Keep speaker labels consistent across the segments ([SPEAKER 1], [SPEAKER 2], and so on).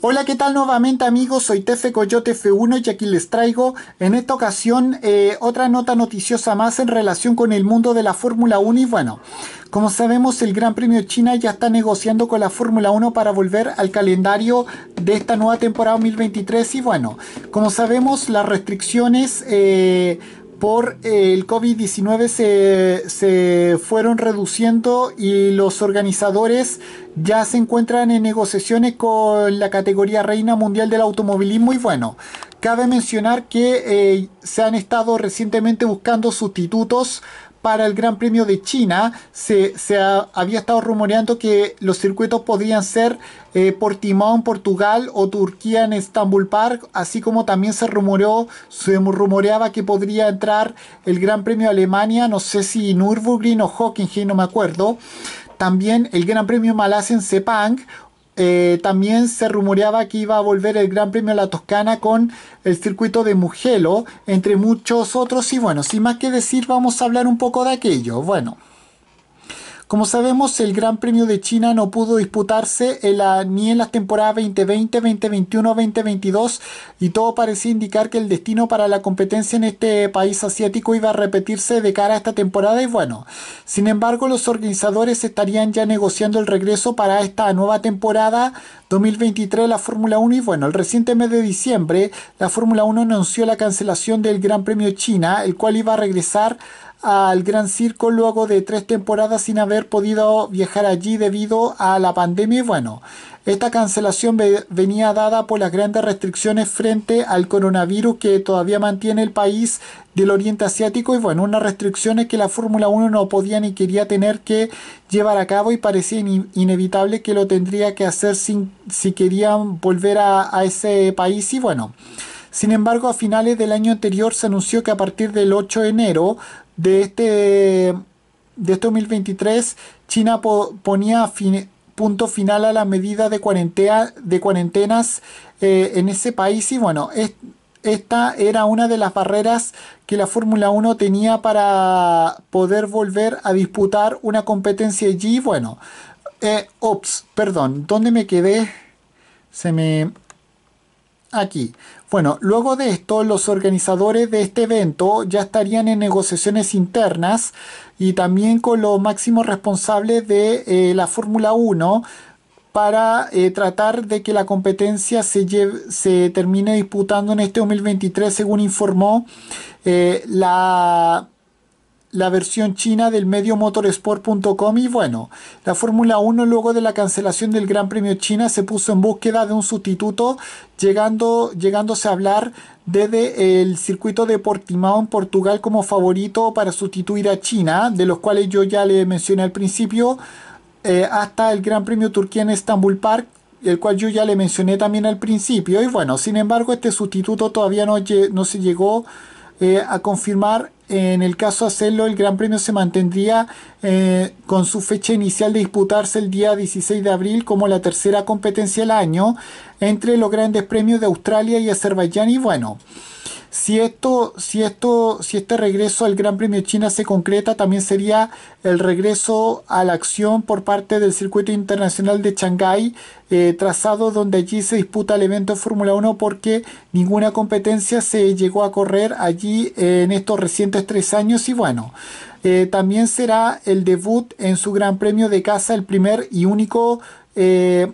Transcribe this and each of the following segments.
[SPEAKER 1] Hola, ¿qué tal nuevamente amigos? Soy Tefe Coyote F1 y aquí les traigo en esta ocasión eh, otra nota noticiosa más en relación con el mundo de la Fórmula 1 y bueno, como sabemos el Gran Premio China ya está negociando con la Fórmula 1 para volver al calendario de esta nueva temporada 2023 y bueno, como sabemos las restricciones... Eh, por eh, el COVID-19 se, se, fueron reduciendo y los organizadores ya se encuentran en negociaciones con la categoría reina mundial del automovilismo y bueno, cabe mencionar que eh, se han estado recientemente buscando sustitutos para el Gran Premio de China. Se, había estado rumoreando que los circuitos podían ser eh, timón Portugal o Turquía en Estambul Park, así como también se rumoreó, se rumoreaba que podría entrar el Gran Premio de Alemania, no sé si Nürburgring o Hockenheim, no me acuerdo. También el Gran Premio Malasia en Sepang. Eh, también se rumoreaba que iba a volver el Gran Premio a la Toscana con el circuito de Mugello, entre muchos otros. Y bueno, sin más que decir, vamos a hablar un poco de aquello. Bueno. Como sabemos, el Gran Premio de China no pudo disputarse en la, ni en las temporadas 2020, 2021, 2022 y todo parecía indicar que el destino para la competencia en este país asiático iba a repetirse de cara a esta temporada y bueno, sin embargo los organizadores estarían ya negociando el regreso para esta nueva temporada 2023 de la Fórmula 1 y bueno, el reciente mes de diciembre la Fórmula 1 anunció la cancelación del Gran Premio China, el cual iba a regresar al Gran Circo luego de tres temporadas sin haber podido viajar allí debido a la pandemia. Y bueno, esta cancelación venía dada por las grandes restricciones frente al coronavirus que todavía mantiene el país del Oriente Asiático y bueno, unas restricciones que la Fórmula 1 no podía ni quería tener que llevar a cabo y parecía inevitable que lo tendría que hacer sin, si querían volver a, a ese país y bueno. Sin embargo, a finales del año anterior se anunció que a partir del 8 de enero de este, de este 2023, China ponía punto final a la medida de, cuarentena, de cuarentenas eh, en ese país y bueno, esta era una de las barreras que la Fórmula 1 tenía para poder volver a disputar una competencia allí. Bueno, eh, ops, perdón, ¿dónde me quedé? Se me aquí. Bueno, luego de esto, los organizadores de este evento ya estarían en negociaciones internas y también con los máximos responsables de eh, la Fórmula 1 para eh, tratar de que la competencia se, se termine disputando en este 2023, según informó eh, la la versión china del medio motorsport.com y bueno, la Fórmula 1 luego de la cancelación del Gran Premio China se puso en búsqueda de un sustituto llegando, llegándose a hablar desde el circuito de Portimao en Portugal como favorito para sustituir a China, de los cuales yo ya le mencioné al principio, eh, hasta el Gran Premio Turquía en Estambul Park el cual yo ya le mencioné también al principio y bueno, sin embargo este sustituto todavía no, no se llegó eh, a confirmar. En el caso de hacerlo, el Gran Premio se mantendría eh, con su fecha inicial de disputarse el día 16 de abril como la tercera competencia del año entre los grandes premios de Australia y Azerbaiyán y bueno. Si esto, si esto, si este regreso al Gran Premio China se concreta, también sería el regreso a la acción por parte del circuito internacional de Shanghái, eh, trazado donde allí se disputa el evento Fórmula 1 porque ninguna competencia se llegó a correr allí en estos recientes tres años y bueno. Eh, también será el debut en su Gran Premio de casa, el primer y único eh,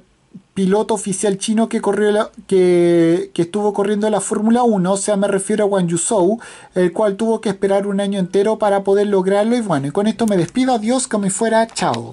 [SPEAKER 1] piloto oficial chino que, corrió la, que, estuvo corriendo la Fórmula 1, o sea, me refiero a Wang Yuzhou, el cual tuvo que esperar un año entero para poder lograrlo. Y bueno, y con esto me despido, adiós, que me fuera, chao.